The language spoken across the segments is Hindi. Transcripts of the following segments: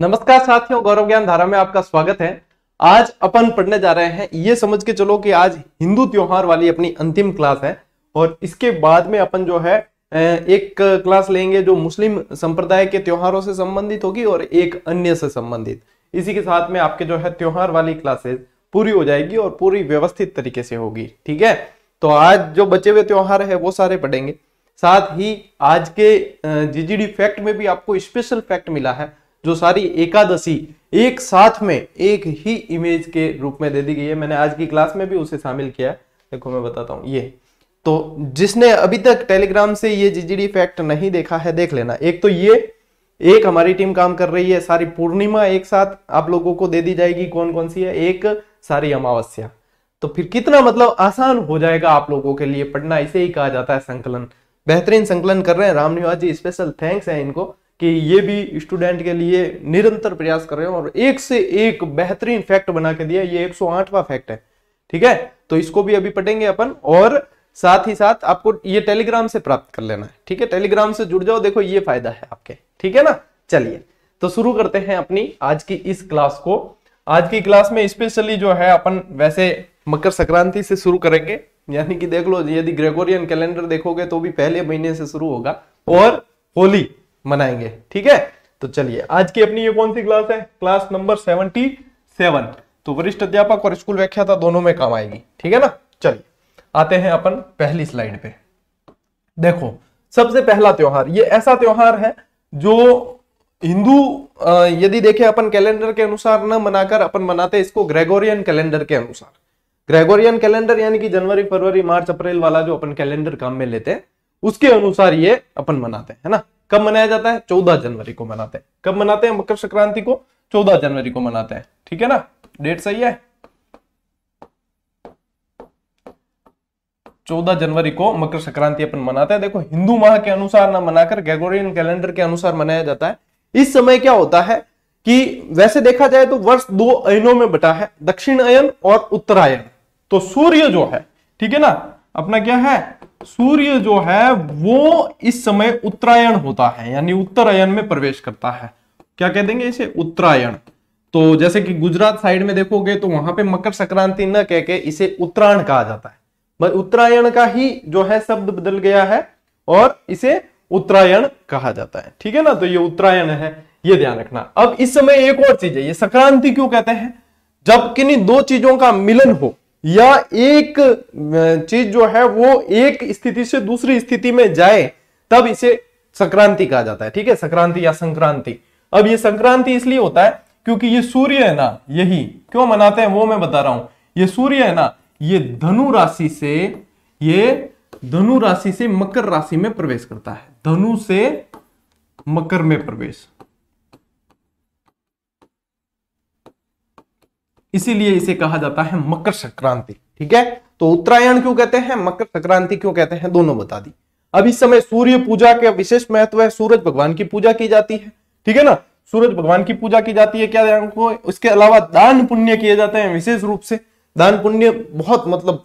नमस्कार साथियों गौरव ज्ञान धारा में आपका स्वागत है आज अपन पढ़ने जा रहे हैं ये समझ के चलो कि आज हिंदू त्योहार वाली अपनी अंतिम क्लास है और इसके बाद में अपन जो है एक क्लास लेंगे जो मुस्लिम संप्रदाय के त्योहारों से संबंधित होगी और एक अन्य से संबंधित इसी के साथ में आपके जो है त्योहार वाली क्लासेस पूरी हो जाएगी और पूरी व्यवस्थित तरीके से होगी ठीक है तो आज जो बचे हुए त्योहार है वो सारे पढ़ेंगे साथ ही आज के जीजीडी फैक्ट में भी आपको स्पेशल फैक्ट मिला है जो सारी एकादशी एक साथ में एक ही इमेज के रूप में दे दी गई है मैंने आज की क्लास में भी उसे शामिल किया है देखो मैं बताता हूँ ये तो जिसने अभी तक टेलीग्राम से ये जीजीडी फैक्ट नहीं देखा है देख लेना एक तो ये एक हमारी टीम काम कर रही है सारी पूर्णिमा एक साथ आप लोगों को दे दी जाएगी कौन कौन सी है एक सारी अमावस्या तो फिर कितना मतलब आसान हो जाएगा आप लोगों के लिए पढ़ना इसे ही कहा जाता है संकलन बेहतरीन संकलन कर रहे हैं राम निवास जी स्पेशल थैंक्स है इनको कि ये भी स्टूडेंट के लिए निरंतर प्रयास कर रहे हो और एक से एक बेहतरीन फैक्ट बना के दिया ये 108वां फैक्ट है ठीक है तो इसको भी अभी पटेंगे अपन और साथ ही साथ आपको ये टेलीग्राम से प्राप्त कर लेना है ठीक है टेलीग्राम से जुड़ जाओ देखो ये फायदा है आपके ठीक है ना चलिए तो शुरू करते हैं अपनी आज की इस क्लास को आज की क्लास में स्पेशली जो है अपन वैसे मकर संक्रांति से शुरू करेंगे यानी कि देख लो यदि ग्रेगोरियन कैलेंडर देखोगे तो भी पहले महीने से शुरू होगा और होली मनाएंगे ठीक है तो चलिए आज की अपनी ये कौन सी क्लास है क्लास नंबर सेवनटी सेवन तो वरिष्ठ अध्यापक और स्कूल व्याख्याता दोनों में काम आएगी ठीक है ना चलिए आते हैं अपन पहली स्लाइड पे देखो सबसे पहला त्योहार ये ऐसा त्योहार है जो हिंदू यदि देखें अपन कैलेंडर के अनुसार न मनाकर अपन मनाते इसको ग्रेगोरियन कैलेंडर के अनुसार ग्रेगोरियन कैलेंडर यानी कि जनवरी फरवरी मार्च अप्रैल वाला जो अपन कैलेंडर काम में लेते हैं उसके अनुसार ये अपन मनाते हैं ना कब मनाया जाता है चौदह जनवरी को मनाते हैं कब मनाते हैं मकर संक्रांति को चौदह जनवरी को मनाते हैं ठीक है ना डेट सही है चौदह जनवरी को मकर संक्रांति अपन मनाते हैं देखो हिंदू माह के अनुसार ना मनाकर गैगोरियन कैलेंडर के अनुसार मनाया जाता है इस समय क्या होता है कि वैसे देखा जाए तो वर्ष दो अयनों में बटा है दक्षिण अयन और उत्तरायण तो सूर्य जो है ठीक है ना अपना क्या है सूर्य जो है वो इस समय उत्तरायण होता है यानी उत्तरायण में प्रवेश करता है क्या कह देंगे इसे उत्तरायण तो जैसे कि गुजरात साइड में देखोगे तो वहां पे मकर संक्रांति न कह के इसे उत्तरायण कहा जाता है उत्तरायण का ही जो है शब्द बदल गया है और इसे उत्तरायण कहा जाता है ठीक है ना तो ये उत्तरायण है ये ध्यान रखना अब इस समय एक और चीज है ये संक्रांति क्यों कहते हैं जब किन्हीं दो चीजों का मिलन हो या एक चीज जो है वो एक स्थिति से दूसरी स्थिति में जाए तब इसे संक्रांति कहा जाता है ठीक है संक्रांति या संक्रांति अब ये संक्रांति इसलिए होता है क्योंकि ये सूर्य है ना यही क्यों मनाते हैं वो मैं बता रहा हूं ये सूर्य है ना ये धनु राशि से ये धनु राशि से मकर राशि में प्रवेश करता है धनु से मकर में प्रवेश इसीलिए इसे कहा जाता है मकर संक्रांति ठीक है तो उत्तरायण क्यों कहते हैं मकर संक्रांति क्यों कहते हैं दोनों बता दी अब इस समय सूर्य पूजा का विशेष महत्व है सूरज भगवान की पूजा की जाती है ठीक है ना सूरज भगवान की पूजा की जाती है क्या को उसके अलावा दान पुण्य किए जाते हैं विशेष रूप से दान पुण्य बहुत मतलब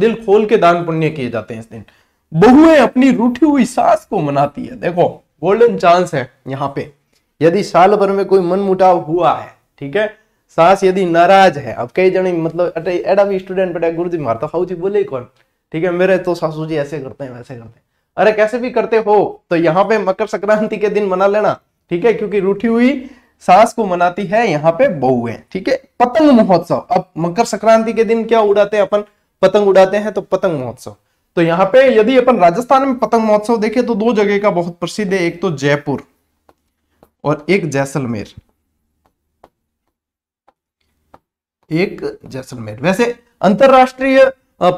दिल खोल के दान पुण्य किए जाते हैं इस दिन बहुएं अपनी रूठी हुई सास को मनाती है देखो गोल्डन चांस है यहाँ पे यदि साल भर में कोई मन मुटाव हुआ है ठीक है सास यदि नाराज है अब कई जने मतलब अटे एडा भी स्टूडेंट बेटा गुरु जी मारता खाऊ जी बोले कौन ठीक है मेरे तो सासू जी ऐसे करते हैं वैसे करते हैं अरे कैसे भी करते हो तो यहाँ पे मकर संक्रांति के दिन मना लेना ठीक है क्योंकि रूठी हुई सास को मनाती है यहाँ पे बहुए ठीक है पतंग महोत्सव अब मकर संक्रांति के दिन क्या उड़ाते हैं अपन पतंग उड़ाते हैं तो पतंग महोत्सव तो यहाँ पे यदि अपन राजस्थान में पतंग महोत्सव देखें तो दो जगह का बहुत प्रसिद्ध है एक तो जयपुर और एक जैसलमेर एक जैसलमेर वैसे अंतरराष्ट्रीय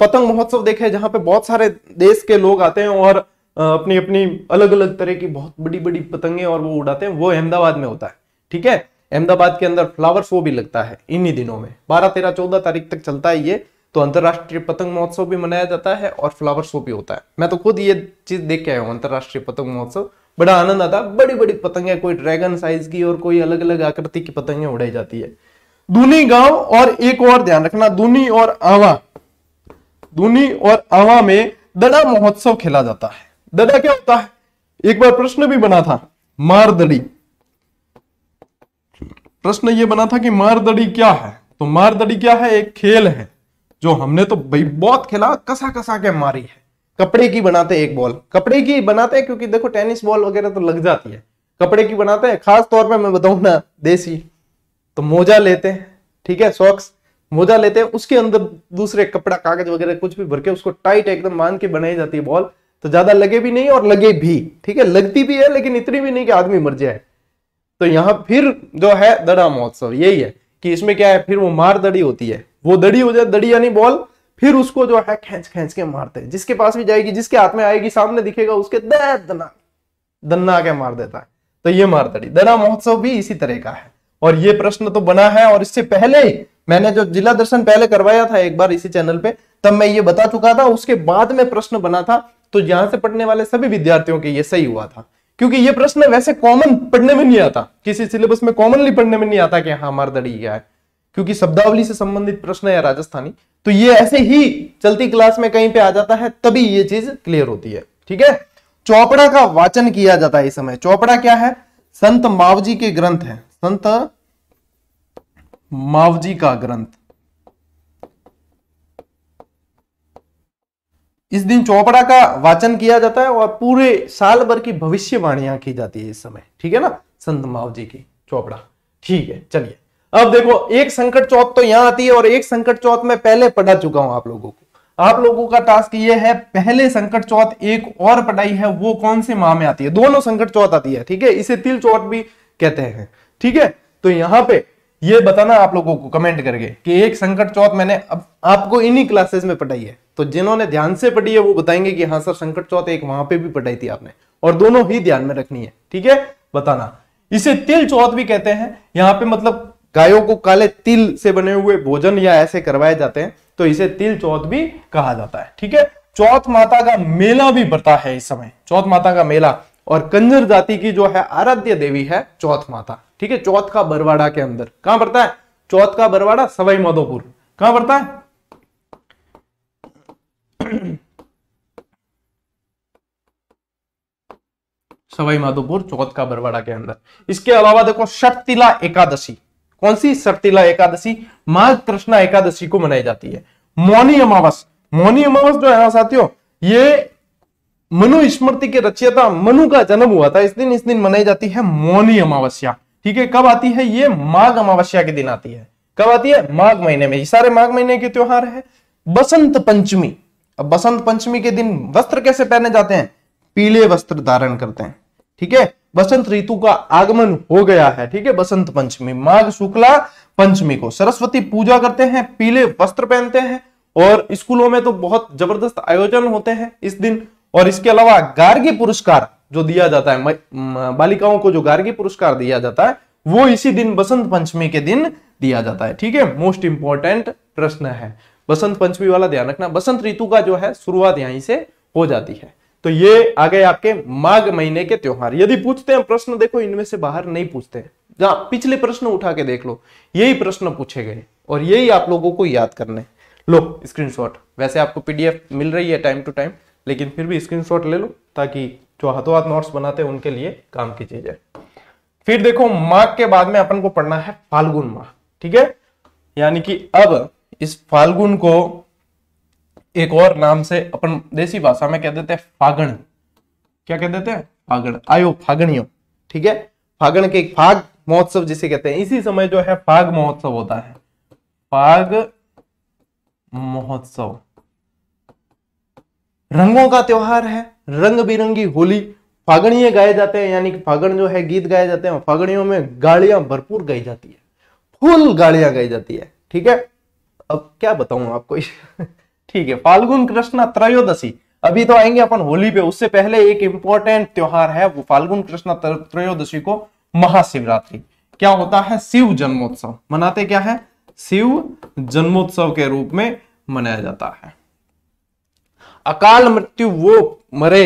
पतंग महोत्सव देखे जहां पे बहुत सारे देश के लोग आते हैं और अपनी अपनी अलग अलग तरह की बहुत बड़ी बड़ी पतंगे और वो उड़ाते हैं वो अहमदाबाद में होता है ठीक है अहमदाबाद के अंदर फ्लावर शो भी लगता है इन्हीं दिनों में बारह तेरह चौदह तारीख तक चलता है ये तो अंतर्राष्ट्रीय पतंग महोत्सव भी मनाया जाता है और फ्लावर शो भी होता है मैं तो खुद ये चीज देख के आया हूँ अंतर्राष्ट्रीय पतंग महोत्सव बड़ा आनंद आता है बड़ी बड़ी पतंगे कोई ड्रैगन साइज की और कोई अलग अलग आकृति की पतंगे उड़ाई जाती है दूनी गांव और एक और ध्यान रखना दूनी और आवा दूनी और आवा में दड़ा महोत्सव खेला जाता है दड़ा क्या होता है एक बार प्रश्न भी बना था मारदड़ी प्रश्न ये बना था कि मारदड़ी क्या है तो मारदड़ी क्या है एक खेल है जो हमने तो भाई बहुत खेला कसा कसा के मारी है कपड़े की बनाते एक बॉल कपड़े की बनाते हैं क्योंकि देखो टेनिस बॉल वगैरह तो लग जाती है कपड़े की बनाते हैं खास तौर पे मैं बताऊं ना देसी तो मोजा लेते हैं ठीक है सॉक्स मोजा लेते हैं उसके अंदर दूसरे कपड़ा कागज वगैरह कुछ भी भर के उसको टाइट एकदम मान के बनाई जाती है बॉल तो ज्यादा लगे भी नहीं और लगे भी ठीक है लगती भी है लेकिन इतनी भी नहीं कि आदमी मर जाए तो यहाँ फिर जो है दड़ा महोत्सव यही है कि इसमें क्या है फिर वो मार दड़ी होती है वो दड़ी हो जाए दड़ी यानी बॉल फिर उसको जो है खेच खेच के मारते हैं जिसके पास भी जाएगी जिसके हाथ में आएगी सामने दिखेगा उसके दना दन्ना के मार देता है तो ये मार दड़ी दड़ा महोत्सव भी इसी तरह का है और ये प्रश्न तो बना है और इससे पहले मैंने जो जिला दर्शन पहले करवाया था एक बार इसी चैनल पे तब मैं ये बता चुका था उसके बाद में प्रश्न बना था तो यहां से पढ़ने वाले सभी विद्यार्थियों के ये सही हुआ था क्योंकि ये प्रश्न वैसे कॉमन पढ़ने में नहीं आता किसी सिलेबस में कॉमनली पढ़ने में नहीं आता कि हाँ मारदड़ी क्या है क्योंकि शब्दावली से संबंधित प्रश्न है राजस्थानी तो ये ऐसे ही चलती क्लास में कहीं पे आ जाता है तभी ये चीज क्लियर होती है ठीक है चौपड़ा का वाचन किया जाता है इस समय चौपड़ा क्या है संत मावजी के ग्रंथ हैं संत मावजी का ग्रंथ इस दिन चौपड़ा का वाचन किया जाता है और पूरे साल भर की भविष्यवाणियां की जाती है इस समय ठीक है ना संत मावजी की चौपड़ा ठीक है चलिए अब देखो एक संकट चौथ तो यहां आती है और एक संकट चौथ में पहले पढ़ा चुका हूं आप लोगों को आप लोगों का टास्क ये है पहले संकट चौथ एक और पढ़ाई है वो कौन से माह में आती है दोनों संकट चौथ आती है ठीक है इसे तिल चौथ भी कहते हैं ठीक है तो यहाँ पे ये बताना आप लोगों को कमेंट करके कि एक संकट चौथ मैंने अब आपको इन्हीं क्लासेस में पढ़ाई है तो जिन्होंने ध्यान से पढ़ी है वो बताएंगे कि हाँ सर संकट चौथ एक वहां पे भी पढ़ाई थी आपने और दोनों ही ध्यान में रखनी है ठीक है बताना इसे तिल चौथ भी कहते हैं यहाँ पे मतलब गायों को काले तिल से बने हुए भोजन या ऐसे करवाए जाते हैं तो इसे तिल चौथ भी कहा जाता है ठीक है चौथ माता का मेला भी बढ़ता है इस समय चौथ माता का मेला और कंजर जाति की जो है आराध्य देवी है चौथ माता ठीक है चौथ का बरवाड़ा के अंदर कहां पड़ता है चौथ का बरवाड़ा सवाई माधोपुर कहां पड़ता है सवाई माधोपुर चौथ का बरवाड़ा के अंदर इसके अलावा देखो शक्तिला एकादशी कौन सी सतीला एकादशी मार्ग कृष्णा एकादशी को मनाई जाती है मौनी अमावस मौनी अमावस जो है ना साथियों ये मनु स्मृति के रचयिता मनु का जन्म हुआ था इस दिन इस दिन मनाई जाती है मौनी अमावस्या ठीक है कब आती है ये माघ अमावस्या के दिन आती है कब आती है माघ महीने में ये सारे माघ महीने के त्योहार है बसंत पंचमी अब बसंत पंचमी के दिन वस्त्र कैसे पहने जाते हैं पीले वस्त्र धारण करते हैं ठीक है बसंत ऋतु का आगमन हो गया है ठीक है बसंत पंचमी माघ शुक्ला पंचमी को सरस्वती पूजा करते हैं पीले वस्त्र पहनते हैं और स्कूलों में तो बहुत जबरदस्त आयोजन होते हैं इस दिन और इसके अलावा गार्गी पुरस्कार जो दिया जाता है बालिकाओं को जो गार्गी पुरस्कार दिया जाता है वो इसी दिन बसंत पंचमी के दिन दिया जाता है ठीक है मोस्ट इंपॉर्टेंट प्रश्न है बसंत पंचमी वाला ध्यान रखना बसंत ऋतु का जो है शुरुआत यहीं से हो जाती है तो ये आ गए आपके माघ महीने के त्योहार यदि पूछते हैं प्रश्न देखो इनमें से बाहर नहीं पूछते जहां पिछले प्रश्न उठा के देख लो यही प्रश्न पूछे गए और यही आप लोगों को याद करने लो स्क्रीनशॉट वैसे आपको पीडीएफ मिल रही है टाइम टू टाइम लेकिन फिर भी स्क्रीनशॉट ले लो ताकि जो हाथों हाथ नोट्स बनाते हैं उनके लिए काम की चीज है फिर देखो माघ के बाद में अपन को पढ़ना है फाल्गुन माह ठीक है यानी कि अब इस फाल्गुन को एक और नाम से अपन देसी भाषा में कह देते हैं फागण क्या कह देते हैं फागण आयो फागणियो ठीक है फागण के फाग महोत्सव जिसे कहते हैं इसी समय जो है फाग महोत्सव होता है फाग महोत्सव रंगों का त्योहार है रंग बिरंगी होली फागणीय गाए जाते हैं यानी कि फागण जो है गीत गाए जाते हैं फागणियों में गाड़ियां भरपूर गाई जाती है फुल गाड़ियां गाई जाती है ठीक है अब क्या बताऊं आपको ठीक है फाल्गुन कृष्णा त्रयोदशी अभी तो आएंगे अपन होली पे उससे पहले एक इंपॉर्टेंट त्योहार है वो फाल्गुन कृष्णा त्रयोदशी को महाशिवरात्रि क्या होता है शिव जन्मोत्सव मनाते क्या है शिव जन्मोत्सव के रूप में मनाया जाता है अकाल मृत्यु वो मरे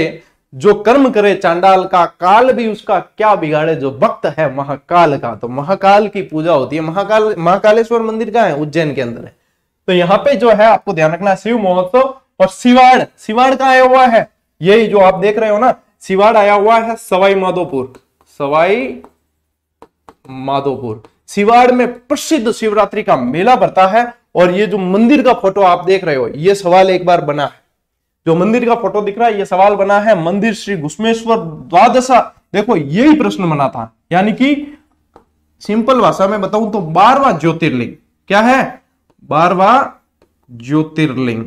जो कर्म करे चांडाल का काल भी उसका क्या बिगाड़े जो भक्त है महाकाल का तो महाकाल की पूजा होती है महाकाल महाकालेश्वर मंदिर का है उज्जैन के अंदर है तो यहाँ पे जो है आपको ध्यान रखना शिव महोत्सव और सिवाड़ सिवाड़ का आया हुआ है यही जो आप देख रहे हो ना सिवाड़ आया हुआ है सवाई माधोपुर सवाई माधोपुर सिवाड़ में प्रसिद्ध शिवरात्रि का मेला भरता है और ये जो मंदिर का फोटो आप देख रहे हो ये सवाल एक बार बना है जो मंदिर का फोटो दिख रहा है ये सवाल बना है मंदिर श्री घुष्मेश्वर द्वादशा देखो यही प्रश्न बना था यानी कि सिंपल भाषा में बताऊं तो बारवा ज्योतिर्लिंग क्या है बारवा ज्योतिर्लिंग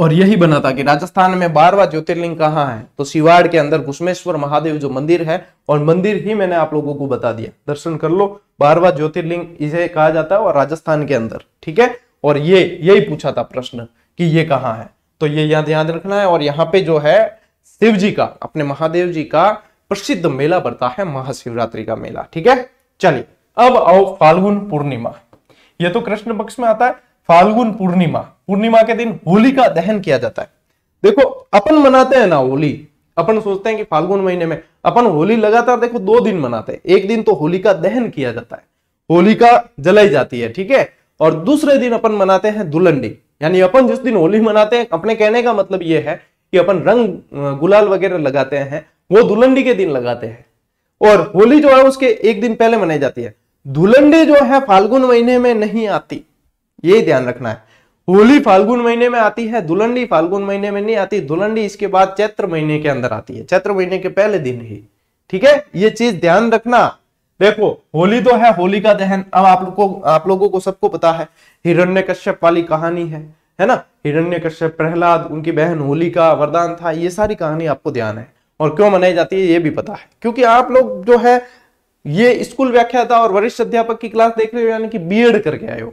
और यही बना था कि राजस्थान में बारवा ज्योतिर्लिंग कहां है तो सिवाड़ के अंदर घुष्मेश्वर महादेव जो मंदिर है और मंदिर ही मैंने आप लोगों को बता दिया दर्शन कर लो बारवा ज्योतिर्लिंग इसे कहा जाता है और राजस्थान के अंदर ठीक है और ये यही पूछा था प्रश्न कि ये कहां है तो ये याद याद रखना है और यहाँ पे जो है शिव जी का अपने महादेव जी का प्रसिद्ध मेला बढ़ता है महाशिवरात्रि का मेला ठीक है चलिए अब आओ फाल्गुन पूर्णिमा यह तो कृष्ण पक्ष में आता है फाल्गुन पूर्णिमा पूर्णिमा के दिन होली का दहन किया जाता है देखो अपन मनाते हैं ना होली अपन सोचते हैं कि फाल्गुन महीने में अपन होली लगातार देखो दो दिन मनाते हैं एक दिन तो होली का दहन किया जाता है होलिका जलाई जाती है ठीक है और दूसरे दिन अपन मनाते हैं दुलंडी यानी अपन जिस दिन होली मनाते हैं अपने कहने का मतलब यह है कि अपन रंग गुलाल वगैरह लगाते हैं वो दुलंडी के दिन लगाते हैं और होली जो है उसके एक दिन पहले मनाई जाती है धुलंडी जो है फाल्गुन महीने में नहीं आती ये ध्यान रखना है होली फाल्गुन महीने में आती है धुलंडी फाल्गुन महीने में नहीं आती धुलंडी इसके बाद चैत्र महीने के अंदर आती है चैत्र महीने के पहले दिन ही ठीक है ये चीज ध्यान रखना देखो होली तो है होली का दहन अब आप लोगों को आप लोगों को सबको पता है हिरण्य कश्यप वाली कहानी है है ना हिरण्य कश्यप प्रहलाद उनकी बहन होली का वरदान था ये सारी कहानी आपको ध्यान है और क्यों मनाई जाती है ये भी पता है क्योंकि आप लोग जो है ये स्कूल व्याख्या था और वरिष्ठ अध्यापक की क्लास देख रहे हो यानी कि बीएड करके आए हो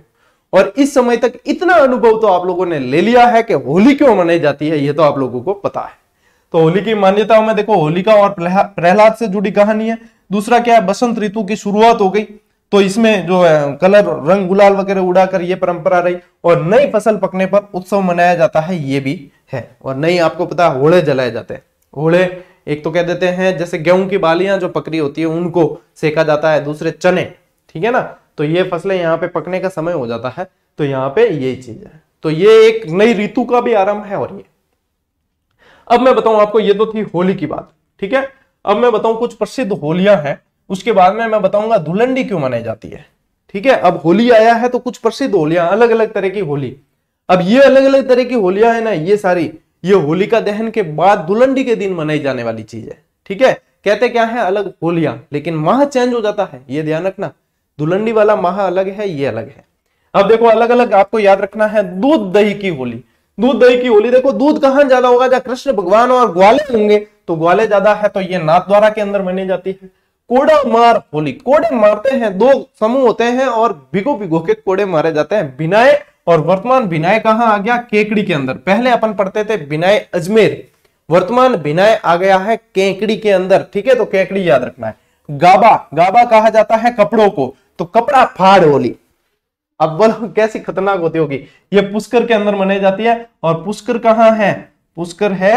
और इस समय तक इतना अनुभव तो आप लोगों ने ले लिया है कि होली क्यों मनाई जाती है ये तो आप लोगों को पता है तो होली की मान्यताओं में देखो होलिका और प्रहलाद से जुड़ी कहानी है दूसरा क्या है बसंत ऋतु की शुरुआत हो गई तो इसमें जो है कलर रंग गुलाल वगैरह उड़ाकर ये परंपरा रही और नई फसल पकने पर उत्सव मनाया जाता है ये भी है और नई आपको पता है होड़े जलाए जाते हैं होड़े एक तो कह देते हैं जैसे गेहूं की बालियां जो पकड़ी होती है उनको सेका जाता है दूसरे चने ठीक है ना तो ये फसलें यहाँ पे पकने का समय हो जाता है तो यहाँ पे ये चीज है तो ये एक नई ऋतु का भी आरंभ है और ये अब मैं बताऊं आपको ये तो थी होली की बात ठीक है अब मैं बताऊं कुछ प्रसिद्ध होलियां हैं उसके बाद में मैं बताऊंगा धुलंडी क्यों मनाई जाती है ठीक है अब होली आया है तो कुछ प्रसिद्ध होलियां अलग अलग तरह की होली अब ये अलग अलग तरह की होलियां है ना ये सारी ये होलिका दहन के बाद दुलंडी के दिन मनाई जाने वाली चीज है ठीक है कहते क्या है अलग होलियां लेकिन माह चेंज हो जाता है ये ध्यान रखना दुलंडी वाला माह अलग है ये अलग है अब देखो अलग अलग आपको याद रखना है दूध दही की होली दूध दही की होली देखो दूध कहां ज्यादा होगा जब कृष्ण भगवान और ग्वाले होंगे तो ग्वाले ज्यादा है तो ये नाथ द्वारा के अंदर मनी जाती है कोड़ा मार होली कोड़े मारते हैं दो समूह होते हैं और भिगो भिगो के कोड़े मारे जाते हैं बिनाए और वर्तमान बिनाय कहाँ आ गया केकड़ी के अंदर पहले अपन पढ़ते थे बिनाय अजमेर वर्तमान बिनाय आ गया है केकड़ी के अंदर ठीक है तो केकड़ी याद रखना है गाबा गाबा कहा जाता है कपड़ों को तो कपड़ा फाड़ होली अब बोलो कैसी खतरनाक होती होगी ये पुष्कर के अंदर मनाई जाती है और पुष्कर कहां है पुष्कर है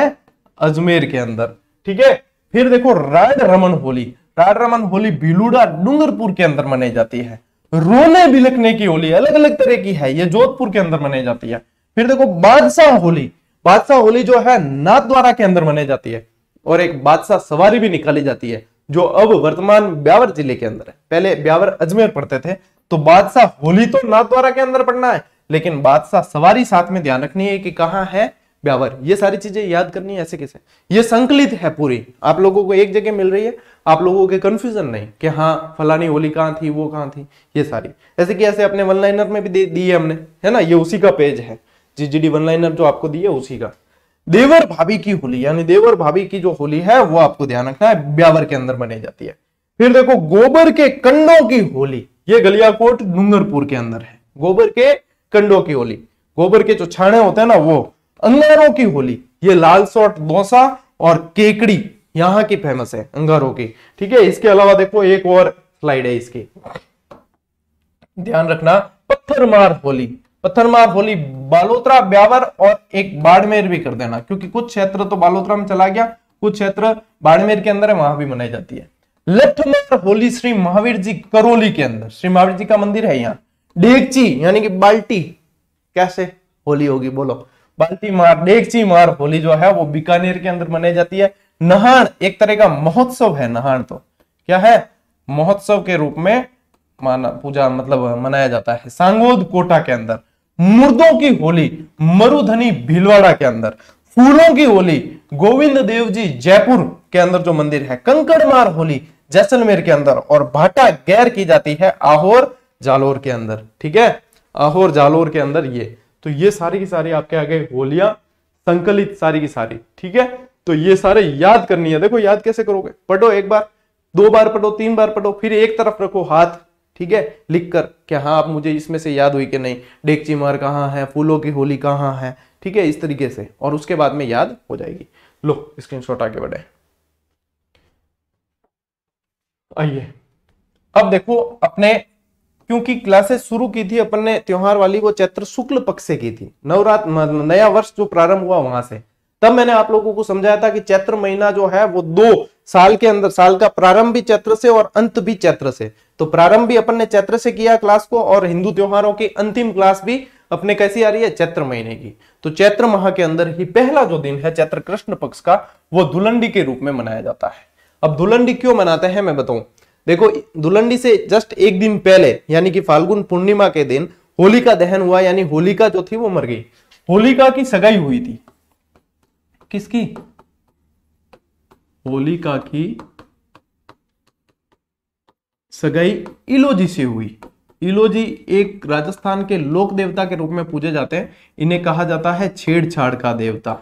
अजमेर के अंदर ठीक है फिर देखो राड रमन होली राड रमन होली बिलूडा डूंगरपुर के अंदर मनाई जाती है रोने बिलकने की होली अलग अलग तरह की है ये जोधपुर के अंदर मनाई जाती है फिर देखो बादशाह होली बादशाह होली जो है नाथद्वारा के अंदर मनाई जाती है और एक बादशाह सवारी भी निकाली जाती है जो अब वर्तमान ब्यावर जिले के अंदर है पहले ब्यावर अजमेर पढ़ते थे तो बादशाह होली तो नाथद्वारा के अंदर पढ़ना है लेकिन बादशाह सवारी साथ में ध्यान रखनी है कि कहाँ है व्यवहार ये सारी चीजें याद करनी ऐसे कैसे ये संकलित है पूरी आप लोगों को एक जगह मिल रही है आप लोगों के कंफ्यूजन नहीं कि हाँ फलानी होली कहाँ थी वो कहाँ थी ये सारी ऐसे कि ऐसे अपने वन लाइनर में भी दे दी है हमने है ना ये उसी का पेज है जी जी डी वन लाइनर जो आपको दी है उसी का देवर भाभी की होली यानी देवर भाभी की जो होली है वो आपको ध्यान रखना है ब्यावर के अंदर बनाई जाती है फिर देखो गोबर के कंडों की होली ये गलियाकोट डूंगरपुर के अंदर है गोबर के कंडों की होली गोबर के जो छाणे होते हैं ना वो अंगारों की होली ये लाल सोट दौसा और केकड़ी यहां की फेमस है अंगारों की ठीक है इसके अलावा देखो एक और स्लाइड है इसकी ध्यान रखना पत्थरमार होली पत्थरमार होली बालोतरा ब्यावर और एक बाड़मेर भी कर देना क्योंकि कुछ क्षेत्र तो बालोतरा में चला गया कुछ क्षेत्र बाड़मेर के अंदर है वहां भी मनाई जाती है लठमार होली श्री महावीर जी करोली के अंदर श्री महावीर जी का मंदिर है यहाँ डेगची यानी कि बाल्टी कैसे होली होगी बोलो बाल्टी मार डेगची मार होली जो है वो बीकानेर के अंदर मनाई जाती है नहाण एक तरह का महोत्सव है नहाण तो क्या है महोत्सव के रूप में माना पूजा मतलब मनाया जाता है सांगोद कोटा के अंदर मुर्दों की होली मरुधनी भीलवाड़ा के अंदर फूलों की होली गोविंद देव जी जयपुर के अंदर जो मंदिर है कंकड़मार होली जैसलमेर के अंदर और भाटा गैर की जाती है आहोर जालोर के अंदर ठीक है आहोर जालोर के अंदर ये तो ये सारी की सारी आपके आगे होलियां संकलित सारी की सारी ठीक है तो ये सारे याद करनी है देखो याद कैसे करोगे पढ़ो एक बार दो बार पढ़ो तीन बार पढ़ो फिर एक तरफ रखो हाथ ठीक है लिख कर कि हाँ आप मुझे इसमें से याद हुई कि नहीं डेकची मार कहाँ है फूलों की होली कहाँ है ठीक है इस तरीके से और उसके बाद में याद हो जाएगी लो शॉट आगे बढ़े आइए अब देखो अपने क्योंकि क्लासेस शुरू की थी अपन ने त्योहार वाली वो चैत्र शुक्ल पक्ष से की थी नवरात्र नया वर्ष जो प्रारंभ हुआ वहां से तब मैंने आप लोगों को समझाया था कि चैत्र महीना जो है वो दो साल के अंदर साल का प्रारंभ भी चैत्र से और अंत भी चैत्र से तो प्रारंभ भी अपन ने चैत्र से किया क्लास को और हिंदू त्योहारों की अंतिम क्लास भी अपने कैसी आ रही है चैत्र महीने की तो चैत्र माह के अंदर ही पहला जो दिन है चैत्र कृष्ण पक्ष का वो धुलंडी के रूप में मनाया जाता है अब धुलंडी क्यों मनाते हैं मैं बताऊं देखो धुलंडी से जस्ट एक दिन पहले यानी कि फाल्गुन पूर्णिमा के दिन होली का दहन हुआ यानी होलिका जो थी वो मर गई होलिका की सगाई हुई थी किसकी होलिका की सगाई इलोजी से हुई इलोजी एक राजस्थान के लोक देवता के रूप में पूजे जाते हैं इन्हें कहा जाता है छेड़छाड़ का देवता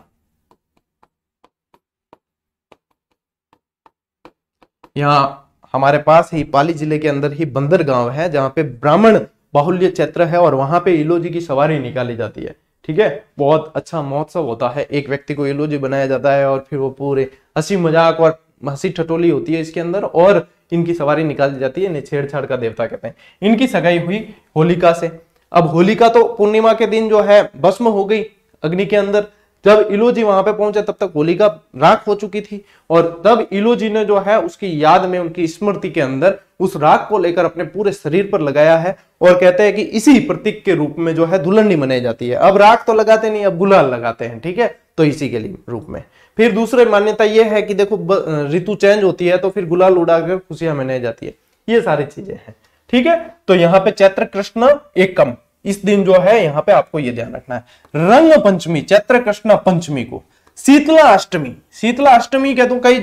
यहां हमारे पास ही पाली जिले के अंदर ही बंदर गांव है जहाँ पे ब्राह्मण बाहुल्य क्षेत्र है और वहां पे इलोजी की सवारी निकाली जाती है ठीक है बहुत अच्छा महोत्सव होता है एक व्यक्ति को इलोजी बनाया जाता है और फिर वो पूरे हंसी मजाक और हंसी ठटोली होती है इसके अंदर और इनकी सवारी निकाली जाती है इन्हें छेड़छाड़ का देवता कहते हैं इनकी सगाई हुई होलिका से अब होलिका तो पूर्णिमा के दिन जो है भस्म हो गई अग्नि के अंदर जब इलोजी जी वहां पे पहुंचे तब तक होलिका राख हो चुकी थी और तब इलोजी जी ने जो है उसकी याद में उनकी स्मृति के अंदर उस राख को लेकर अपने पूरे शरीर पर लगाया है और कहते हैं कि इसी प्रतीक के रूप में जो है दुल्हनी मनाई जाती है अब राख तो लगाते नहीं अब गुलाल लगाते हैं ठीक है तो इसी के लिए रूप में फिर दूसरे मान्यता यह है कि देखो ऋतु चेंज होती है तो फिर गुलाल उड़ाकर खुशियां मनाई जाती है ये सारी चीजें हैं ठीक है तो यहाँ पे चैत्र कृष्ण एकम इस दिन जो है यहाँ पे आपको ये ध्यान रखना है रंग पंचमी चैत्र कृष्ण पंचमी को शीतला अष्टमी शीतला अष्टमी कहते तो कई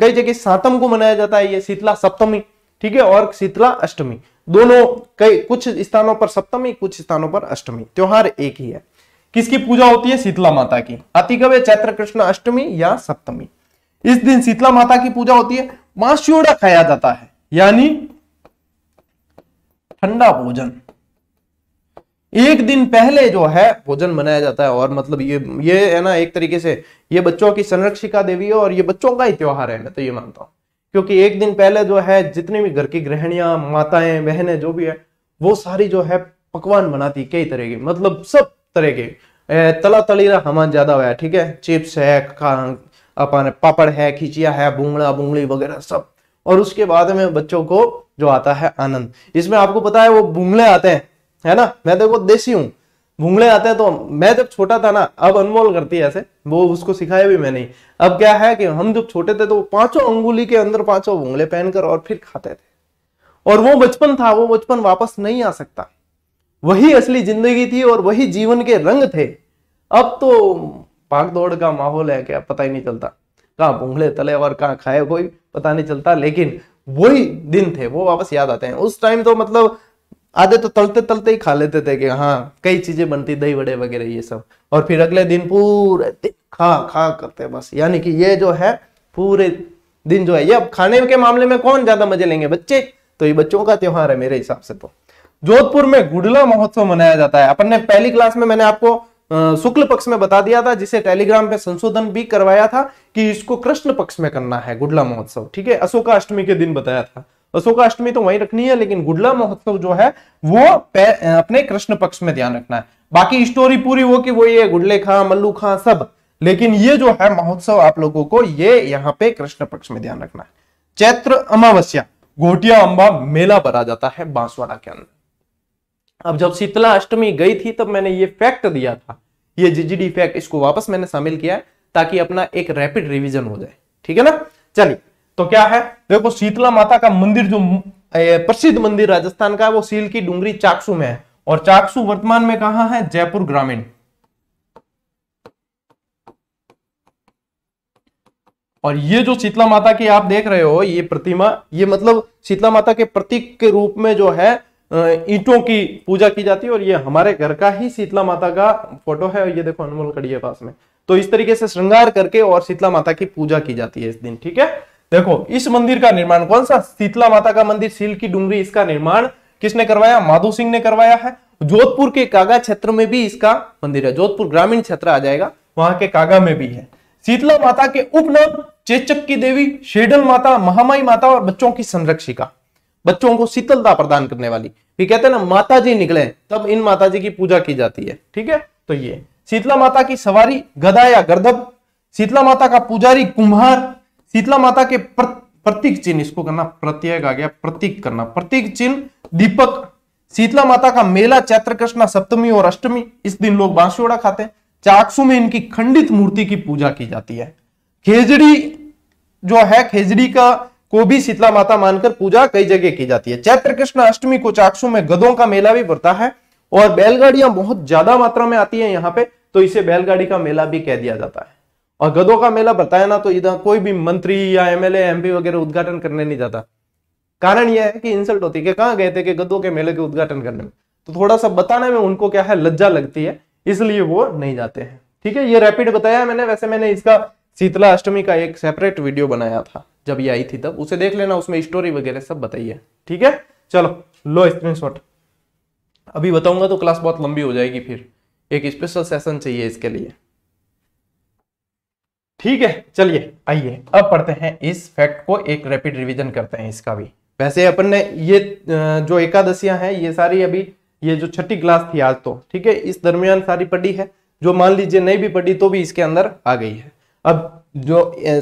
कई जगह सातम को मनाया जाता है ये शीतला सप्तमी ठीक है और शीतला अष्टमी दोनों कई कुछ स्थानों पर सप्तमी कुछ स्थानों पर अष्टमी त्योहार एक ही है किसकी पूजा होती है शीतला माता की अति कवे चैत्र कृष्ण अष्टमी या सप्तमी इस दिन शीतला माता की पूजा होती है मास्यूड़ा खाया जाता है यानी ठंडा भोजन एक दिन पहले जो है भोजन बनाया जाता है और मतलब ये ये है ना एक तरीके से ये बच्चों की संरक्षिका देवी है और ये बच्चों का ही त्योहार है मैं तो ये मानता हूँ क्योंकि एक दिन पहले जो है जितने भी घर की गृहणियां माताएं बहनें जो भी है वो सारी जो है पकवान बनाती कई तरह की मतलब सब तरह के तला तलीरा हमान ज्यादा हुआ है ठीक है चिप्स है अपने पापड़ है खिचिया है बूंगड़ा बूंगड़ी वगैरह सब और उसके बाद में बच्चों को जो आता है आनंद इसमें आपको पता है वो बूंगड़े आते हैं है ना मैं देखो तो देसी हूँ भूंगले आते हैं तो मैं जब छोटा था ना अब अनमोल करती है ऐसे वो उसको सिखाया भी मैंने अब क्या है कि हम जब छोटे थे तो पांचों अंगुली के अंदर पांचों भूंगले पहनकर और फिर खाते थे और वो बचपन था वो बचपन वापस नहीं आ सकता वही असली जिंदगी थी और वही जीवन के रंग थे अब तो भाग दौड़ का माहौल है क्या पता ही नहीं चलता कहाँ भूंगले तले और कहाँ खाए कोई पता नहीं चलता लेकिन वही दिन थे वो वापस याद आते हैं उस टाइम तो मतलब आधे तो तलते तलते ही खा लेते थे कि हाँ कई चीजें बनती दही वड़े वगैरह ये सब और फिर अगले दिन पूरे खा खा करते बस यानी कि ये जो है पूरे दिन जो है ये अब खाने के मामले में कौन ज्यादा मजे लेंगे बच्चे तो ये बच्चों का त्योहार है मेरे हिसाब से तो जोधपुर में गुडला महोत्सव मनाया जाता है अपन ने पहली क्लास में मैंने आपको शुक्ल पक्ष में बता दिया था जिसे टेलीग्राम पे संशोधन भी करवाया था कि इसको कृष्ण पक्ष में करना है गुडला महोत्सव ठीक है अशोका अष्टमी के दिन बताया था अशोकाष्टमी तो वही रखनी है लेकिन गुडला महोत्सव जो है वो अपने कृष्ण पक्ष में ध्यान रखना है बाकी स्टोरी पूरी वो कि वो ये गुडले खां मल्लू खां सब लेकिन ये जो है महोत्सव आप लोगों को ये यहाँ पे कृष्ण पक्ष में ध्यान रखना है चैत्र अमावस्या घोटिया अंबा मेला भरा जाता है बांसवाड़ा के अंदर अब जब शीतला अष्टमी गई थी तब मैंने ये फैक्ट दिया था ये जीजीडी फैक्ट इसको वापस मैंने शामिल किया है ताकि अपना एक रैपिड रिवीजन हो जाए ठीक है ना चलिए तो क्या है देखो शीतला माता का मंदिर जो प्रसिद्ध मंदिर राजस्थान का है वो सील की डूंगरी चाकसू में है और चाकसू वर्तमान में कहा है जयपुर ग्रामीण और ये जो शीतला माता की आप देख रहे हो ये प्रतिमा ये मतलब शीतला माता के प्रतीक के रूप में जो है ईटों की पूजा की जाती है और ये हमारे घर का ही शीतला माता का फोटो है और ये देखो अनमोल कड़ी है पास में तो इस तरीके से श्रृंगार करके और शीतला माता की पूजा की जाती है इस दिन ठीक है देखो इस मंदिर का निर्माण कौन सा शीतला माता का मंदिर सील की डूंगरी इसका निर्माण किसने करवाया माधो सिंह ने करवाया है जोधपुर के कागा क्षेत्र में भी इसका मंदिर है जोधपुर ग्रामीण क्षेत्र आ जाएगा वहां के कागा में भी है शीतला माता के उपनाम चेचक की देवी शेडल माता महामाई माता और बच्चों की संरक्षिका बच्चों को शीतलता प्रदान करने वाली फिर कहते हैं ना माता जी निकले तब इन माता जी की पूजा की जाती है ठीक है तो ये शीतला माता की सवारी गदा या गर्दभ शीतला माता का पुजारी कुम्हार शीतला माता के प्रतीक चिन्ह इसको करना प्रत्येक आ गया प्रतीक करना प्रतीक चिन्ह दीपक शीतला माता का मेला चैत्र कृष्णा सप्तमी और अष्टमी इस दिन लोग बांसुड़ा खाते हैं चाकसू में इनकी खंडित मूर्ति की पूजा की जाती है खेजड़ी जो है खेजड़ी का को भी शीतला माता मानकर पूजा कई जगह की जाती है चैत्र कृष्ण अष्टमी को चाकसू में गदों का मेला भी पड़ता है और बैलगाड़ियां बहुत ज्यादा मात्रा में आती है यहाँ पे तो इसे बैलगाड़ी का मेला भी कह दिया जाता है और गधों का मेला बताया ना तो इधर कोई भी मंत्री या एमएलए एमपी वगैरह उद्घाटन करने नहीं जाता कारण यह है कि इंसल्ट होती है कि कहाँ गए थे कि गधों के मेले के उद्घाटन करने में तो थोड़ा सा बताने में उनको क्या है लज्जा लगती है इसलिए वो नहीं जाते हैं ठीक है ये रैपिड बताया मैंने वैसे मैंने इसका शीतला अष्टमी का एक सेपरेट वीडियो बनाया था जब ये आई थी तब उसे देख लेना उसमें स्टोरी वगैरह सब बताइए ठीक है चलो लो स्क्रीन अभी बताऊंगा तो क्लास बहुत लंबी हो जाएगी फिर एक स्पेशल सेशन चाहिए इसके लिए ठीक है चलिए आइए अब पढ़ते हैं इस फैक्ट को एक रैपिड रिवीजन करते हैं इसका भी वैसे अपन ने ये जो एकादशियां हैं ये सारी अभी ये जो छठी क्लास थी आज तो ठीक है इस दरमियान सारी पढ़ी है जो मान लीजिए नहीं भी पढ़ी तो भी इसके अंदर आ गई है अब जो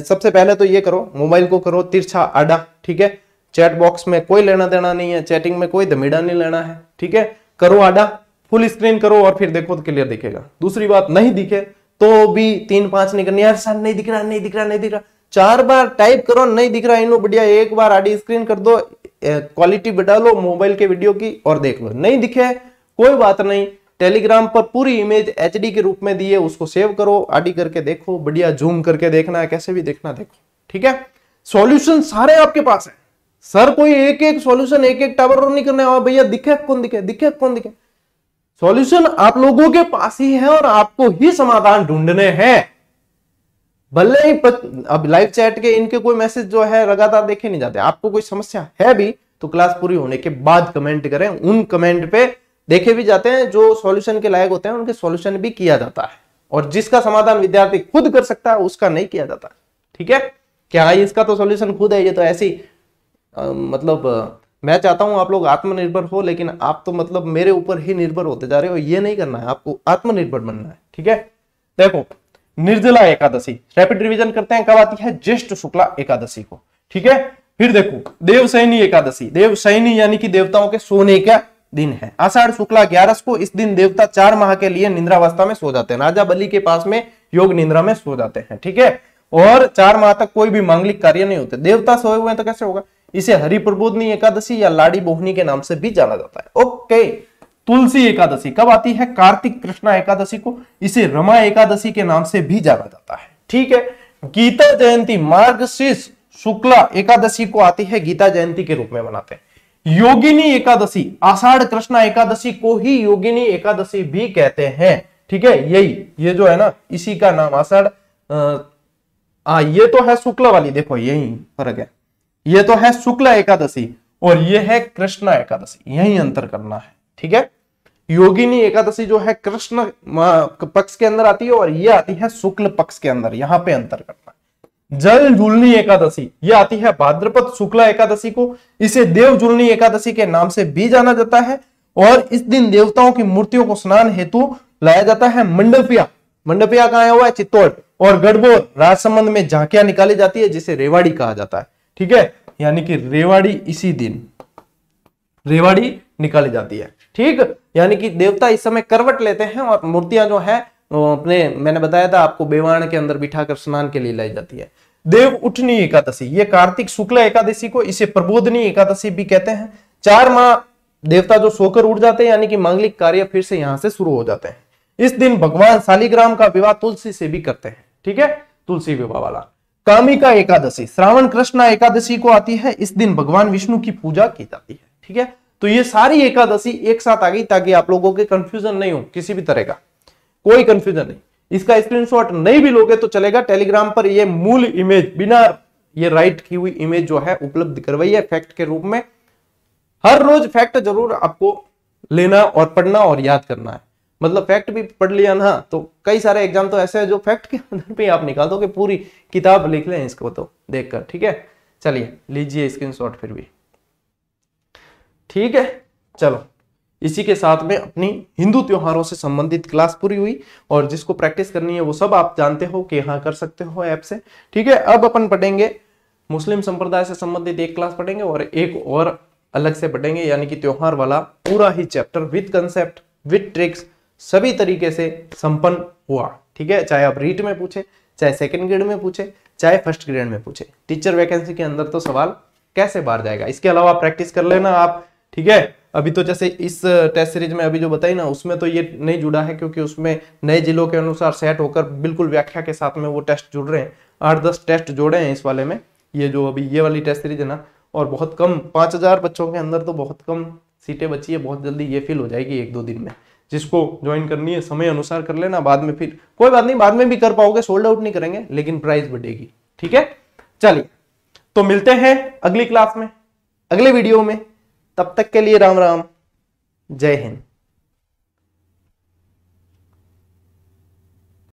सबसे पहले तो ये करो मोबाइल को करो तिरछा आडा ठीक है चैट बॉक्स में कोई लेना देना नहीं है चैटिंग में कोई दमेडा नहीं लेना है ठीक है करो आडा फुल स्क्रीन करो और फिर देखो तो क्लियर दिखेगा दूसरी बात नहीं दिखे तो भी तीन पांच नहीं करनी यार सर नहीं दिख रहा नहीं दिख रहा नहीं दिख रहा चार बार टाइप करो नहीं दिख रहा इन बढ़िया एक बार आडी स्क्रीन कर दो क्वालिटी बढ़ा लो मोबाइल के वीडियो की और देख लो नहीं दिखे कोई बात नहीं टेलीग्राम पर पूरी इमेज एच के रूप में दिए उसको सेव करो आडी करके देखो बढ़िया जूम करके देखना है कैसे भी देखना देखो ठीक है सॉल्यूशन सारे आपके पास है सर कोई एक एक सॉल्यूशन एक एक टावर नहीं करने हाँ, भैया दिखे कौन दिखे दिखे कौन दिखे सॉल्यूशन आप लोगों के पास ही है और आपको ही समाधान ढूंढने हैं भले ही पत, अब लाइव चैट के इनके कोई मैसेज जो है लगातार देखे नहीं जाते आपको कोई समस्या है भी तो क्लास पूरी होने के बाद कमेंट करें उन कमेंट पे देखे भी जाते हैं जो सॉल्यूशन के लायक होते हैं उनके सॉल्यूशन भी किया जाता है और जिसका समाधान विद्यार्थी खुद कर सकता है उसका नहीं किया जाता ठीक है क्या इसका तो सॉल्यूशन खुद है ये तो ऐसी मतलब मैं चाहता हूं आप लोग आत्मनिर्भर हो लेकिन आप तो मतलब मेरे ऊपर ही निर्भर होते जा रहे हो ये नहीं करना है आपको आत्मनिर्भर बनना है ठीक है देखो निर्जला एकादशी रैपिड रिवीजन करते हैं कब आती है ज्येष्ठ शुक्ला एकादशी को ठीक है फिर देखो सैनी एकादशी सैनी यानी कि देवताओं के सोने का दिन है आषाढ़ शुक्ला ग्यारस को इस दिन देवता चार माह के लिए निंद्रावस्था में सो जाते हैं राजा बलि के पास में योग निंद्रा में सो जाते हैं ठीक है और चार माह तक कोई भी मांगलिक कार्य नहीं होते देवता सोए हुए तो कैसे होगा इसे हरि प्रबोधनी एकादशी या लाड़ी बोहनी के नाम से भी जाना जाता है ओके तुलसी एकादशी कब आती है कार्तिक कृष्णा एकादशी को इसे रमा एकादशी के नाम से भी जाना जाता है ठीक है गीता जयंती मार्गशीर्ष शुक्ला एकादशी को आती है गीता जयंती के रूप में मनाते हैं योगिनी एकादशी आषाढ़ कृष्णा एकादशी को ही योगिनी एकादशी भी कहते हैं ठीक है यही ये जो है ना इसी का नाम आषाढ़ ये तो है शुक्ला वाली देखो यही फर्क है ये तो है शुक्ल एकादशी और ये है कृष्ण एकादशी यही अंतर करना है ठीक है योगिनी एकादशी जो है कृष्ण पक्ष के अंदर आती है और ये आती है शुक्ल पक्ष के अंदर यहाँ पे अंतर करना है जल जुलनी एकादशी ये आती है भाद्रपद शुक्ला एकादशी को इसे देव जुलनी एकादशी के नाम से भी जाना जाता है और इस दिन देवताओं की मूर्तियों को स्नान हेतु लाया जाता है मंडपिया मंडपिया कहा हुआ है चित्तौड़ और गढ़बोर राजसमंद में झांकिया निकाली जाती है जिसे रेवाड़ी कहा जाता है ठीक है यानी कि रेवाड़ी इसी दिन रेवाड़ी निकाली जाती है ठीक यानी कि देवता इस समय करवट लेते हैं और मूर्तियां जो है अपने मैंने बताया था आपको बेवाण के अंदर बिठाकर स्नान के लिए लाई जाती है देव उठनी एकादशी ये कार्तिक शुक्ल एकादशी को इसे प्रबोधनी एकादशी भी कहते हैं चार माह देवता जो सोकर उठ जाते हैं यानी कि मांगलिक कार्य फिर से यहां से शुरू हो जाते हैं इस दिन भगवान शालिग्राम का विवाह तुलसी से भी करते हैं ठीक है तुलसी विवाह वाला कामिका एकादशी श्रावण कृष्ण एकादशी को आती है इस दिन भगवान विष्णु की पूजा की जाती है ठीक है तो ये सारी एकादशी एक साथ आ गई ताकि आप लोगों के कंफ्यूजन नहीं हो किसी भी तरह का कोई कंफ्यूजन नहीं इसका स्क्रीनशॉट नहीं भी लोगे तो चलेगा टेलीग्राम पर ये मूल इमेज बिना ये राइट की हुई इमेज जो है उपलब्ध करवाइए फैक्ट के रूप में हर रोज फैक्ट जरूर आपको लेना और पढ़ना और याद करना है मतलब फैक्ट भी पढ़ लिया ना तो कई सारे एग्जाम तो ऐसे है जो फैक्ट के आधार पे आप निकाल दो कि पूरी किताब लिख लें इसको तो देखकर ठीक है चलिए लीजिए स्क्रीनशॉट फिर भी ठीक है चलो इसी के साथ में अपनी हिंदू त्योहारों से संबंधित क्लास पूरी हुई और जिसको प्रैक्टिस करनी है वो सब आप जानते हो कि यहाँ कर सकते हो ऐप से ठीक है अब अपन पढ़ेंगे मुस्लिम संप्रदाय से संबंधित एक क्लास पढ़ेंगे और एक और अलग से पढ़ेंगे यानी कि त्योहार वाला पूरा ही chapter with concept with tricks सभी तरीके से संपन्न हुआ ठीक है चाहे आप रीट में पूछे चाहे सेकेंड ग्रेड में पूछे चाहे फर्स्ट ग्रेड में पूछे टीचर वैकेंसी के अंदर तो सवाल कैसे बाहर जाएगा इसके अलावा प्रैक्टिस कर लेना आप ठीक है अभी तो जैसे इस टेस्ट सीरीज में अभी जो बताई ना उसमें तो ये नहीं जुड़ा है क्योंकि उसमें नए जिलों के अनुसार सेट होकर बिल्कुल व्याख्या के साथ में वो टेस्ट जुड़ रहे हैं आठ दस टेस्ट जोड़े हैं इस वाले में ये जो अभी ये वाली टेस्ट सीरीज है ना और बहुत कम पाँच हजार बच्चों के अंदर तो बहुत कम सीटें बची है बहुत जल्दी ये फिल हो जाएगी एक दो दिन में जिसको ज्वाइन करनी है समय अनुसार कर लेना बाद में फिर कोई बात नहीं बाद में भी कर पाओगे सोल्ड आउट नहीं करेंगे लेकिन प्राइस बढ़ेगी ठीक है चलिए तो मिलते हैं अगली क्लास में अगले वीडियो में तब तक के लिए राम राम जय हिंद